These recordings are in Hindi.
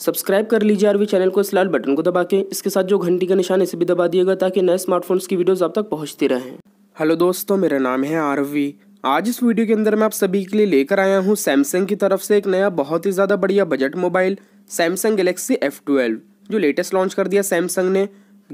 सब्सक्राइब कर लीजिए आरवी चैनल को इस लाल बटन को दबा के इसके साथ जो घंटी का निशान इसे भी दबा दिएगा ताकि नए स्मार्टफोन्स की वीडियोस आप तक पहुंचती रहें हेलो दोस्तों मेरा नाम है आरवी आज इस वीडियो के अंदर मैं आप सभी के लिए लेकर आया हूँ सैमसंग की तरफ से एक नया बहुत ही ज़्यादा बढ़िया budget mobile Samsung Galaxy F जो लेटेस्ट लॉन्च कर दिया सैमसंग ने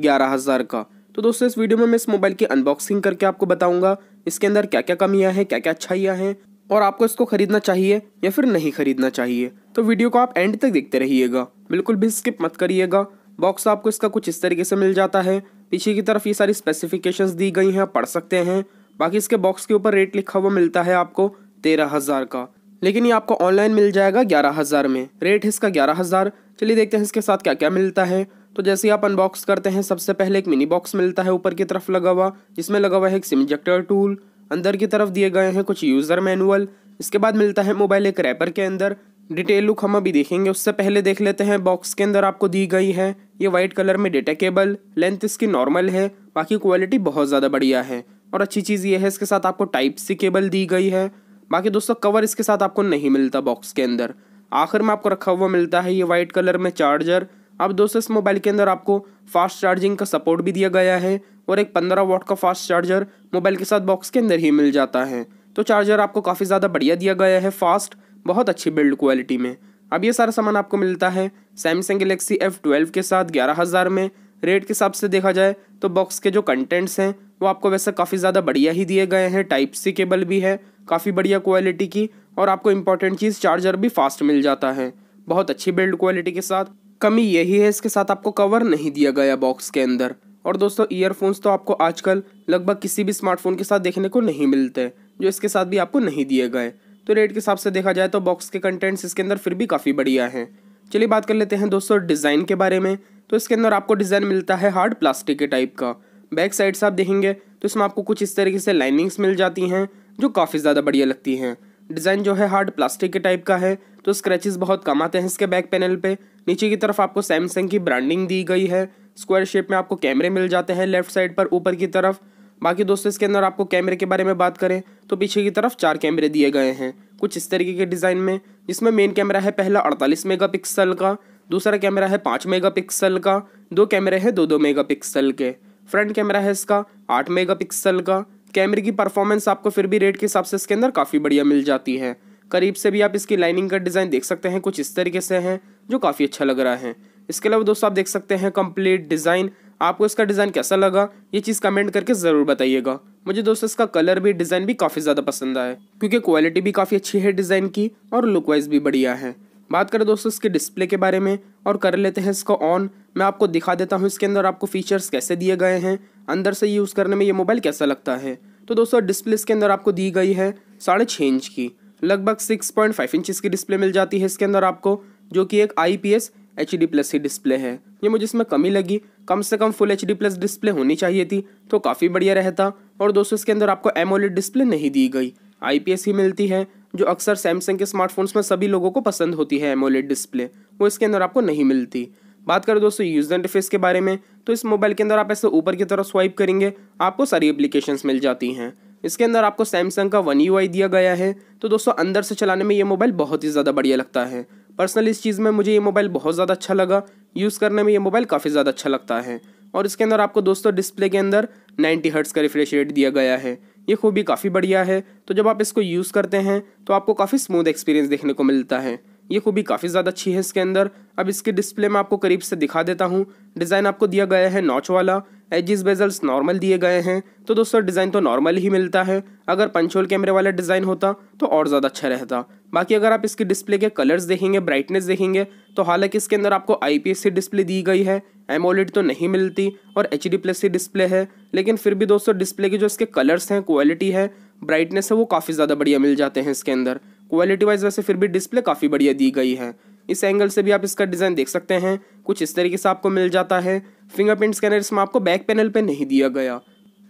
ग्यारह का तो दोस्तों इस वीडियो में मैं इस मोबाइल की अनबॉक्सिंग करके आपको बताऊँगा इसके अंदर क्या क्या कमियाँ हैं क्या क्या अच्छाइयाँ हैं और आपको इसको ख़रीदना चाहिए या फिर नहीं ख़रीदना चाहिए तो वीडियो को आप एंड तक देखते रहिएगा बिल्कुल भी स्किप मत करिएगा बॉक्स आपको इसका कुछ इस तरीके से मिल जाता है पीछे की तरफ ये सारी स्पेसिफिकेशंस दी गई हैं आप पढ़ सकते हैं बाकी इसके बॉक्स के ऊपर रेट लिखा हुआ मिलता है आपको तेरह हज़ार का लेकिन ये आपको ऑनलाइन मिल जाएगा ग्यारह हज़ार में रेट इसका ग्यारह हज़ार चलिए देखते हैं इसके साथ क्या क्या मिलता है तो जैसे आप अनबॉक्स करते हैं सबसे पहले एक मिनी बॉक्स मिलता है ऊपर की तरफ लगा हुआ जिसमें लगा हुआ है एक सिम टूल अंदर की तरफ दिए गए हैं कुछ यूज़र मैनुअल इसके बाद मिलता है मोबाइल एक रैपर के अंदर डिटेल लुक हम अभी देखेंगे उससे पहले देख लेते हैं बॉक्स के अंदर आपको दी गई है ये वाइट कलर में डेटा केबल लेंथ इसकी नॉर्मल है बाकी क्वालिटी बहुत ज़्यादा बढ़िया है और अच्छी चीज़ ये है इसके साथ आपको टाइप सी केबल दी गई है बाकी दोस्तों कवर इसके साथ आपको नहीं मिलता बॉक्स के अंदर आखिर में आपको रखा हुआ मिलता है ये वाइट कलर में चार्जर अब दोस्तों इस मोबाइल के अंदर आपको फास्ट चार्जिंग का सपोर्ट भी दिया गया है और एक पंद्रह वॉट का फास्ट चार्जर मोबाइल के साथ बॉक्स के अंदर ही मिल जाता है तो चार्जर आपको काफ़ी ज़्यादा बढ़िया दिया गया है फास्ट बहुत अच्छी बिल्ड क्वालिटी में अब ये सारा सामान आपको मिलता है सैमसंग गलेक्सी एफ ट्वेल्व के साथ ग्यारह हज़ार में रेट के हिसाब से देखा जाए तो बॉक्स के जो कंटेंट्स हैं वो आपको वैसे काफ़ी ज़्यादा बढ़िया ही दिए गए हैं टाइप सी केबल भी है काफ़ी बढ़िया क्वालिटी की और आपको इंपॉर्टेंट चीज़ चार्जर भी फास्ट मिल जाता है बहुत अच्छी बिल्ड क्वालिटी के साथ कमी यही है इसके साथ आपको कवर नहीं दिया गया बॉक्स के अंदर और दोस्तों ईयरफोन्स तो आपको आजकल लगभग किसी भी स्मार्टफोन के साथ देखने को नहीं मिलते जो इसके साथ भी आपको नहीं दिए गए तो रेट के हिसाब से देखा जाए तो बॉक्स के कंटेंट्स इसके अंदर फिर भी काफ़ी बढ़िया हैं चलिए बात कर लेते हैं दोस्तों डिज़ाइन के बारे में तो इसके अंदर आपको डिज़ाइन मिलता है हार्ड प्लास्टिक के टाइप का बैक साइड से आप देखेंगे तो इसमें आपको कुछ इस तरीके से लाइनिंग्स मिल जाती हैं जो काफ़ी ज़्यादा बढ़िया लगती हैं डिज़ाइन जो है हार्ड प्लास्टिक के टाइप का है तो स्क्रैचेस बहुत कम आते हैं इसके बैक पैनल पे नीचे की तरफ आपको सैमसंग की ब्रांडिंग दी गई है स्क्वायर शेप में आपको कैमरे मिल जाते हैं लेफ्ट साइड पर ऊपर की तरफ बाकी दोस्तों इसके अंदर आपको कैमरे के बारे में बात करें तो पीछे की तरफ चार कैमरे दिए गए हैं कुछ इस तरीके के डिज़ाइन में जिसमें मेन कैमरा है पहला अड़तालीस मेगापिक्सल का दूसरा कैमरा है पाँच मेगापिक्सल का दो कैमरे हैं दो दो मेगापिक्सल के फ्रंट कैमरा है इसका आठ मेगापिक्सल का कैमरे की परफॉर्मेंस आपको फिर भी रेट के हिसाब से इसके अंदर काफ़ी बढ़िया मिल जाती है करीब से भी आप इसकी लाइनिंग का डिज़ाइन देख सकते हैं कुछ इस तरीके से हैं जो काफ़ी अच्छा लग रहा है इसके अलावा दोस्तों आप देख सकते हैं कंप्लीट डिज़ाइन आपको इसका डिज़ाइन कैसा लगा ये चीज़ कमेंट करके ज़रूर बताइएगा मुझे दोस्तों इसका कलर भी डिज़ाइन भी काफ़ी ज़्यादा पसंद आया क्योंकि क्वालिटी भी काफ़ी अच्छी है डिज़ाइन की और लुक वाइज भी बढ़िया है बात करें दोस्तों इसके डिस्प्ले के बारे में और कर लेते हैं इसको ऑन मैं आपको दिखा देता हूँ इसके अंदर आपको फीचर्स कैसे दिए गए हैं अंदर से यूज़ करने में ये मोबाइल कैसा लगता है तो दोस्तों डिस्प्ले इसके अंदर आपको दी गई है साढ़े छः इंच की लगभग सिक्स पॉइंट फाइव इंचज़ की डिस्प्ले मिल जाती है इसके अंदर आपको जो कि एक I P S H D plus ही डिस्प्ले है ये मुझे इसमें कमी लगी कम से कम full H D plus display होनी चाहिए थी तो काफ़ी बढ़िया रहता और दोस्तों इसके अंदर आपको एमोलेड डिस्प्ले नहीं दी गई आई पी एस ही मिलती है जो अक्सर सैमसंग के स्मार्टफोन्स में सभी लोगों को पसंद होती है एमोलेड डिस्प्ले वो इसके अंदर आपको नहीं मिलती बात करें दोस्तों यूज इंटरफेस के बारे में तो इस मोबाइल के अंदर आप ऐसे ऊपर की तरफ स्वाइप करेंगे आपको सारी एप्लीकेशंस मिल जाती हैं इसके अंदर आपको सैमसंग का वन यू दिया गया है तो दोस्तों अंदर से चलाने में ये मोबाइल बहुत ही ज़्यादा बढ़िया लगता है पर्सनल इस चीज़ में मुझे ये मोबाइल बहुत ज़्यादा अच्छा लगा यूज़ करने में ये मोबाइल काफ़ी ज़्यादा अच्छा लगता है और इसके अंदर आपको दोस्तों डिस्प्ले के अंदर नाइन्टी हर्ट्स का रिफ्रेश रेट दिया गया है ये खूबी काफ़ी बढ़िया है तो जब आप इसको यूज़ करते हैं तो आपको काफ़ी स्मूथ एक्सपीरियंस देखने को मिलता है ये खूबी काफ़ी ज़्यादा अच्छी है इसके अंदर अब इसके डिस्प्ले में आपको करीब से दिखा देता हूँ डिज़ाइन आपको दिया गया है नॉच वाला एजिस बेजल्स नॉर्मल दिए गए हैं तो दोस्तों डिज़ाइन तो नॉर्मल ही मिलता है अगर पंचोल कैमरे वाला डिज़ाइन होता तो और ज़्यादा अच्छा रहता बाकी अगर आप इसके डिस्प्ले के कलर्स देखेंगे ब्राइटनेस देखेंगे तो हालांकि इसके अंदर आपको आई सी डिस्प्ले दी गई है एमोलेड तो नहीं मिलती और एच डी प्लस सी डिस्प्ले है लेकिन फिर भी दोस्तों डिस्प्ले के जो इसके कलर्स हैं क्वालिटी है ब्राइटनेस है वो काफ़ी ज़्यादा बढ़िया मिल जाते हैं इसके अंदर क्वालिटी वाइज वैसे फिर भी डिस्प्ले काफ़ी बढ़िया दी गई है इस एंगल से भी आप इसका डिज़ाइन देख सकते हैं कुछ इस तरीके से आपको मिल जाता है फिंगरप्रिंट स्कैनर इसमें आपको बैक पैनल पे नहीं दिया गया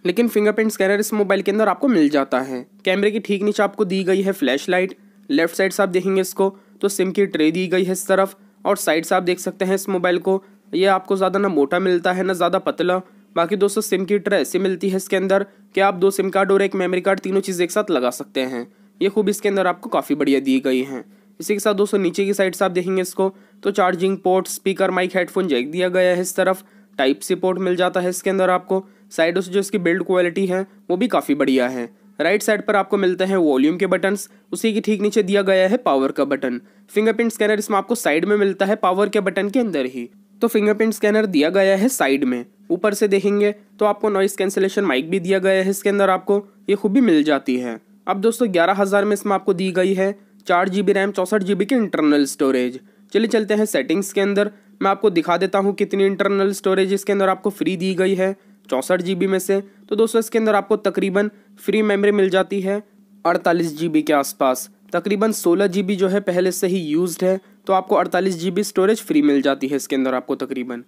लेकिन फिंगरप्रिंट स्कैनर इस मोबाइल के अंदर आपको मिल जाता है कैमरे की ठीक नीचे आपको दी गई है फ्लैश लाइट लेफ्ट साइड से आप देखेंगे इसको तो सिम की ट्रे दी गई है इस तरफ और साइड से आप देख सकते हैं इस मोबाइल को ये आपको ज़्यादा ना मोटा मिलता है ना ज़्यादा पतला बाकी दोस्तों सिम की ट्रे ऐसी मिलती है इसके अंदर कि आप दो सिम कार्ड और एक मेमोरी कार्ड तीनों चीज़ एक साथ लगा सकते हैं ये खूब इसके अंदर आपको काफ़ी बढ़िया दी गई हैं इसी के साथ दोस्तों नीचे की साइड से आप देखेंगे इसको तो charging port speaker mic headphone jack दिया गया है इस तरफ टाइप सी पोर्ट मिल जाता है इसके अंदर आपको साइडों से जो इसकी बिल्ड क्वालिटी है वो भी काफ़ी बढ़िया है राइट साइड पर आपको मिलते हैं वॉल्यूम के बटन्स उसी के ठीक नीचे दिया गया है पावर का बटन फिंगरप्रिंट स्कैनर इसमें आपको साइड में मिलता है पावर के बटन के अंदर ही तो फिंगरप्रिंट स्कैनर दिया गया है साइड में ऊपर से देखेंगे तो आपको नॉइस कैंसिलेशन माइक भी दिया गया है इसके अंदर आपको ये खूब भी मिल जाती है अब दोस्तों ग्यारह हज़ार में इसमें आपको दी गई है चार जी बी रैम चौंसठ जी बी की इंटरनल स्टोरेज चलिए चलते हैं सेटिंग्स के अंदर मैं आपको दिखा देता हूँ कितनी इंटरनल स्टोरेज इसके अंदर आपको फ्री दी गई है चौंसठ जी में से तो दोस्तों इसके अंदर आपको तकरीबन फ्री मेमोरी मिल जाती है अड़तालीस जी के आसपास तकरीबन सोलह जी जो है पहले से ही यूज्ड है तो आपको अड़तालीस जी स्टोरेज फ्री मिल जाती है इसके अंदर आपको तकरीबन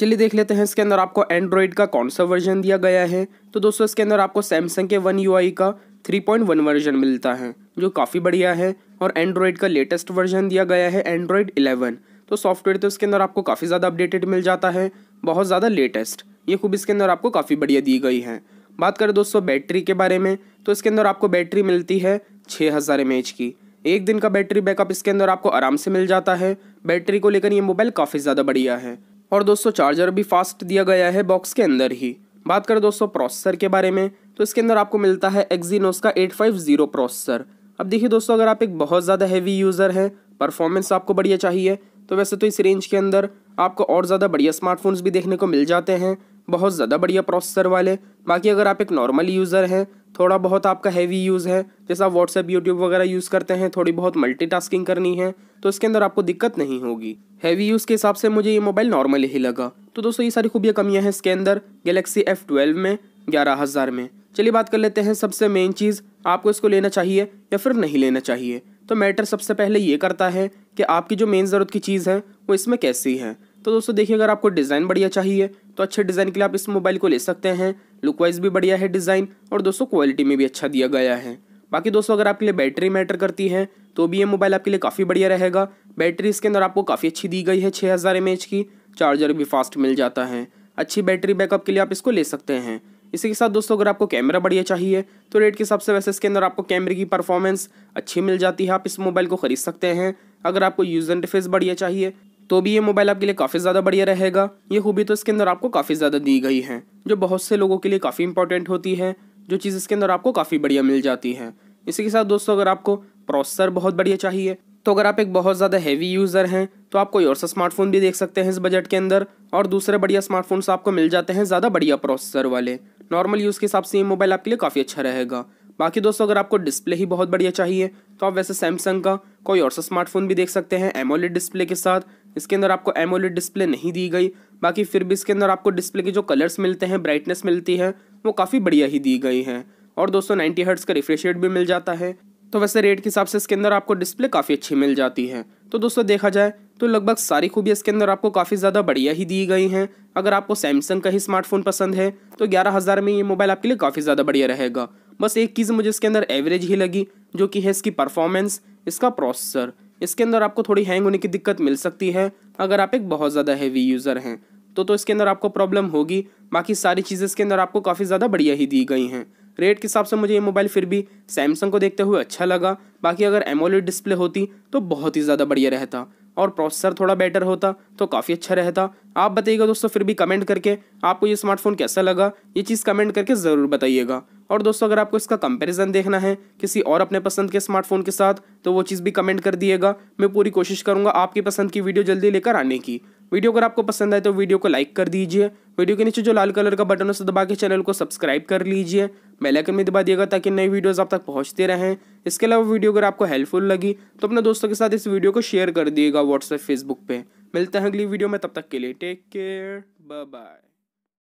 चलिए देख लेते हैं इसके अंदर आपको एंड्रॉयड का कौन सा वर्जन दिया गया है तो दोस्तों इसके अंदर आपको सैमसंग के वन यू का 3.1 वर्जन मिलता है जो काफ़ी बढ़िया है और एंड्रॉयड का लेटेस्ट वर्जन दिया गया है एंड्रॉयड 11 तो सॉफ्टवेयर तो इसके अंदर आपको काफ़ी ज़्यादा अपडेटेड मिल जाता है बहुत ज़्यादा लेटेस्ट ये खूब इसके अंदर आपको काफ़ी बढ़िया दी गई है बात करें दोस्तों बैटरी के बारे में तो इसके अंदर आपको बैटरी मिलती है छः हज़ार एम एच की एक दिन का बैटरी बैकअप इसके अंदर आपको आराम से मिल जाता है बैटरी को लेकर ये मोबाइल काफ़ी ज़्यादा बढ़िया है और दोस्तों चार्जर भी फास्ट दिया गया है बॉक्स के अंदर ही बात करें दोस्तों प्रोसेसर के बारे में तो इसके अंदर आपको मिलता है एक्जीनोस का 850 प्रोसेसर अब देखिए दोस्तों अगर आप एक बहुत ज़्यादा हैवी यूज़र हैं परफॉर्मेंस आपको बढ़िया चाहिए तो वैसे तो इस रेंज के अंदर आपको और ज़्यादा बढ़िया स्मार्टफोन्स भी देखने को मिल जाते हैं बहुत ज़्यादा बढ़िया प्रोसेसर वाले बाकी अगर आप एक नॉर्मल यूज़र हैं थोड़ा बहुत आपका हैवी यूज़ है जैसा आप व्हाट्सएप यूट्यूब वगैरह यूज़ करते हैं थोड़ी बहुत मल्टीटास्किंग करनी है तो इसके अंदर आपको दिक्कत नहीं होगी हैवी यूज़ के हिसाब से मुझे ये मोबाइल नॉर्मल ही लगा तो दोस्तों ये सारी खूबियाँ कमियाँ हैं इसके अंदर गैलेक्सी एफ में ग्यारह हज़ार में चलिए बात कर लेते हैं सबसे मेन चीज़ आपको इसको लेना चाहिए या फिर नहीं लेना चाहिए तो मैटर सबसे पहले ये करता है कि आपकी जो मेन ज़रूरत की चीज़ है वो इसमें कैसी है तो दोस्तों देखिए अगर आपको डिज़ाइन बढ़िया चाहिए तो अच्छे डिज़ाइन के लिए आप इस मोबाइल को ले सकते हैं लुक वाइज भी बढ़िया है डिज़ाइन और दोस्तों क्वालिटी में भी अच्छा दिया गया है बाकी दोस्तों अगर आपके लिए बैटरी मैटर करती है तो भी ये मोबाइल आपके लिए काफ़ी बढ़िया रहेगा बैटरी इसके अंदर आपको काफ़ी अच्छी दी गई है छः हज़ार की चार्जर भी फास्ट मिल जाता है अच्छी बैटरी बैकअप के लिए आप इसको ले सकते हैं इसी के साथ दोस्तों अगर आपको कैमरा बढ़िया चाहिए तो रेट के हिसाब से वैसे इसके अंदर आपको कैमरे की परफॉर्मेंस अच्छी मिल जाती है आप इस मोबाइल को खरीद सकते हैं अगर आपको यूज़ इंटरफेस बढ़िया चाहिए तो भी ये मोबाइल आपके लिए काफ़ी ज़्यादा बढ़िया रहेगा ये खूबी तो इसके अंदर आपको काफ़ी ज़्यादा दी गई है जो बहुत से लोगों के लिए काफ़ी इंपॉर्टेंट होती है जो चीज़ इसके अंदर आपको काफ़ी बढ़िया मिल जाती है इसी के साथ दोस्तों अगर आपको प्रोसेसर बहुत बढ़िया चाहिए तो अगर आप एक बहुत ज़्यादा हैवी यूज़र हैं तो आप कोई और सा स्मार्टफोन भी देख सकते हैं इस बजट के अंदर और दूसरे बढ़िया स्मार्टफोन्स आपको मिल जाते हैं ज़्यादा बढ़िया प्रोसेसर वाले नॉर्मल यूज़ के हिसाब से ये मोबाइल आपके लिए काफ़ी अच्छा रहेगा बाकी दोस्तों अगर आपको डिस्प्ले ही बहुत बढ़िया चाहिए तो आप वैसे सैमसंग का कोई और सा स्मार्टफोन भी देख सकते हैं एमोलेड डिस्प्ले के साथ इसके अंदर आपको एमोलेड डिस्प्ले नहीं दी गई बाकी फिर भी इसके अंदर आपको डिस्प्ले के जो कलर्स मिलते हैं ब्राइटनेस मिलती है वो काफ़ी बढ़िया ही दी गई हैं और दोस्तों नाइन्टी हर्ट्स का रिफ्रेश रेट भी मिल जाता है तो वैसे रेट के हिसाब से इसके अंदर आपको डिस्प्ले काफ़ी अच्छी मिल जाती है तो दोस्तों देखा जाए तो लगभग सारी खूबियाँ इसके अंदर आपको काफ़ी ज़्यादा बढ़िया ही दी गई हैं अगर आपको सैमसंग का ही स्मार्टफोन पसंद है तो ग्यारह हज़ार में ये मोबाइल आपके लिए काफ़ी ज़्यादा बढ़िया रहेगा बस एक चीज़ मुझे इसके अंदर एवरेज ही लगी जो कि है इसकी परफॉर्मेंस इसका प्रोसेसर इसके अंदर आपको थोड़ी हैंग होने की दिक्कत मिल सकती है अगर आप एक बहुत ज़्यादा हैवी यूज़र हैं तो तो इसके अंदर आपको प्रॉब्लम होगी बाकी सारी चीज़ें इसके अंदर आपको काफ़ी ज़्यादा बढ़िया ही दी गई हैं रेट के हिसाब से मुझे ये मोबाइल फिर भी सैमसंग को देखते हुए अच्छा लगा बाकी अगर एमोलेड डिस्प्ले होती तो बहुत ही ज़्यादा बढ़िया रहता और प्रोसेसर थोड़ा बेटर होता तो काफ़ी अच्छा रहता आप बताइएगा दोस्तों फिर भी कमेंट करके आपको ये स्मार्टफोन कैसा लगा ये चीज़ कमेंट करके ज़रूर बताइएगा और दोस्तों अगर आपको इसका कंपैरिजन देखना है किसी और अपने पसंद के स्मार्टफोन के साथ तो वो चीज़ भी कमेंट कर दिएगा मैं पूरी कोशिश करूँगा आपकी पसंद की वीडियो जल्दी लेकर आने की वीडियो अगर आपको पसंद आए तो वीडियो को लाइक कर दीजिए वीडियो के नीचे जो लाल कलर का बटन उसे दबा के चैनल को सब्सक्राइब कर लीजिए आइकन में दबा दिएगा ताकि नई वीडियोस आप तक पहुंचते रहें इसके अलावा वीडियो अगर आपको हेल्पफुल लगी तो अपने दोस्तों के साथ इस वीडियो को शेयर कर दिएगा व्हाट्सएप फेसबुक पर मिलते हैं अगली वीडियो में तब तक के लिए टेक केयर बाय